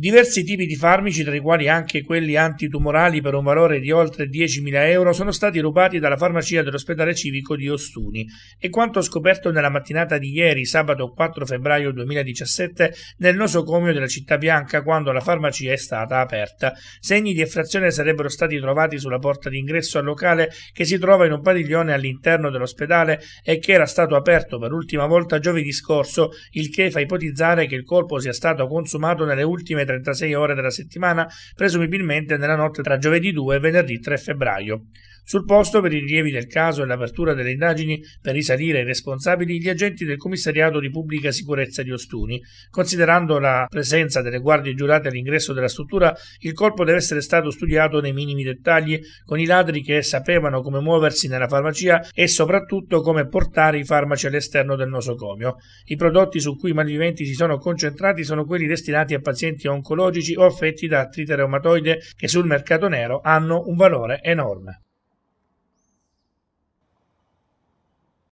Diversi tipi di farmaci, tra i quali anche quelli antitumorali per un valore di oltre 10.000 euro, sono stati rubati dalla farmacia dell'ospedale civico di Ostuni e quanto scoperto nella mattinata di ieri, sabato 4 febbraio 2017, nel nosocomio della Città Bianca quando la farmacia è stata aperta. Segni di effrazione sarebbero stati trovati sulla porta d'ingresso al locale che si trova in un padiglione all'interno dell'ospedale e che era stato aperto per l'ultima volta giovedì scorso, il che fa ipotizzare che il colpo sia stato consumato nelle ultime 36 ore della settimana, presumibilmente nella notte tra giovedì 2 e venerdì 3 febbraio. Sul posto, per i rilievi del caso e l'apertura delle indagini per risalire ai responsabili, gli agenti del Commissariato di Pubblica Sicurezza di Ostuni. Considerando la presenza delle guardie giurate all'ingresso della struttura, il corpo deve essere stato studiato nei minimi dettagli, con i ladri che sapevano come muoversi nella farmacia e soprattutto come portare i farmaci all'esterno del nosocomio. I prodotti su cui i malviventi si sono concentrati sono quelli destinati a pazienti oncologici oncologici o affetti da artrite reumatoide che sul mercato nero hanno un valore enorme.